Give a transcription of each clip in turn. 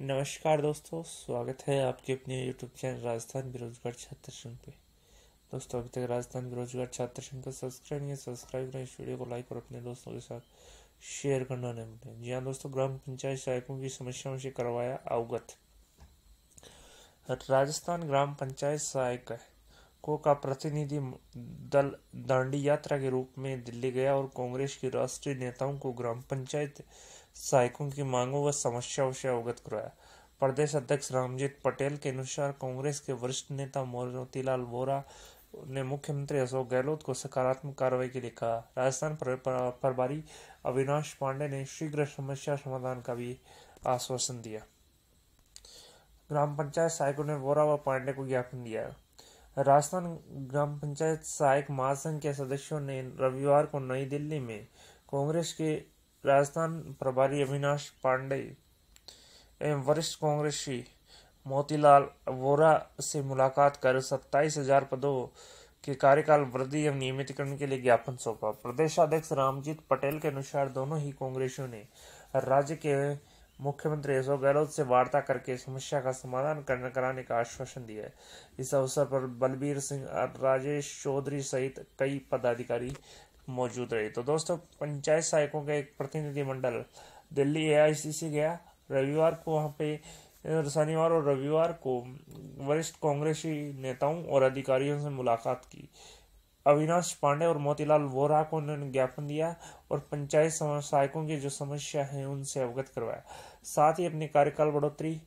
नमस्कार दोस्तों स्वागत है आपके अपने यूट्यूब चैनल राजस्थान बेरोजगार छात्र संघ पे दोस्तों अभी तक राजस्थान बेरोजगार छात्र संघ को सब्सक्राइब नहीं सब्सक्राइब करें इस वीडियो को लाइक और अपने दोस्तों के साथ शेयर करना नहीं भूलें जी हाँ दोस्तों ग्राम पंचायत सहायकों की समस्याओं से करवाया अवगत राजस्थान ग्राम पंचायत सहायक को का प्रतिनिधि दल दांडी यात्रा के रूप में दिल्ली गया और कांग्रेस के राष्ट्रीय नेताओं को ग्राम पंचायत सहायकों की मांगों व समस्याओं से अवगत कराया प्रदेश अध्यक्ष रामजीत पटेल के अनुसार कांग्रेस के वरिष्ठ नेता मोतीलाल वोरा ने मुख्यमंत्री अशोक गहलोत को सकारात्मक कार्रवाई के लिए कहा राजस्थान प्रभारी अविनाश पांडे ने शीघ्र समस्या समाधान का भी आश्वासन दिया ग्राम पंचायत सहायकों ने वोरा व पांडे को ज्ञापन दिया राजस्थान ग्राम पंचायत सहायक महासंघ के सदस्यों ने रविवार को नई दिल्ली में कांग्रेस के राजस्थान प्रभारी अविनाश पांडे एवं वरिष्ठ कांग्रेसी मोतीलाल वोरा से मुलाकात कर सत्ताईस हजार पदों के कार्यकाल वृद्धि एवं नियमितकरण के लिए ज्ञापन सौंपा प्रदेश अध्यक्ष रामजीत पटेल के अनुसार दोनों ही कांग्रेसियों ने राज्य के मुख्यमंत्री अशोक गहलोत से वार्ता करके समस्या का समाधान करने कराने का आश्वासन दिया है इस अवसर पर बलबीर सिंह राजेश चौधरी सहित कई पदाधिकारी मौजूद रही तो दोस्तों पंचायत सहायकों का एक प्रतिनिधिमंडल दिल्ली ए गया रविवार को वहाँ पे शनिवार और रविवार को वरिष्ठ कांग्रेसी नेताओं और अधिकारियों से मुलाकात की अविनाश पांडे और मोतीलाल वोरा को उन्होंने ज्ञापन दिया और पंचायत सहायकों की जो समस्या है उनसे अवगत करवाया साथ ही अपने कार्यकाल बढ़ोतरी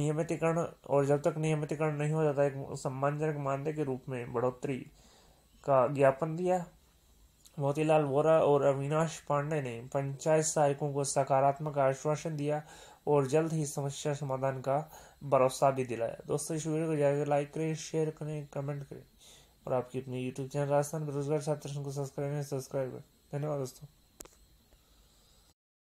नियमितीकरण और जब तक नियमितीकरण नहीं हो जाता एक सम्मानजनक मानदेय के रूप में बढ़ोतरी का ज्ञापन दिया मोतीलाल वोरा और अविनाश पांडे ने पंचायत सहायकों को सकारात्मक आश्वासन दिया और जल्द ही समस्या समाधान का भरोसा भी दिलाया दोस्तों इस वीडियो को ज्यादा लाइक करें शेयर करें कमेंट करें और आपकी अपने यूट्यूब चैनल राजस्थान बेरोजगार छात्र को सब्सक्राइब करें सब्सक्राइब करें धन्यवाद दोस्तों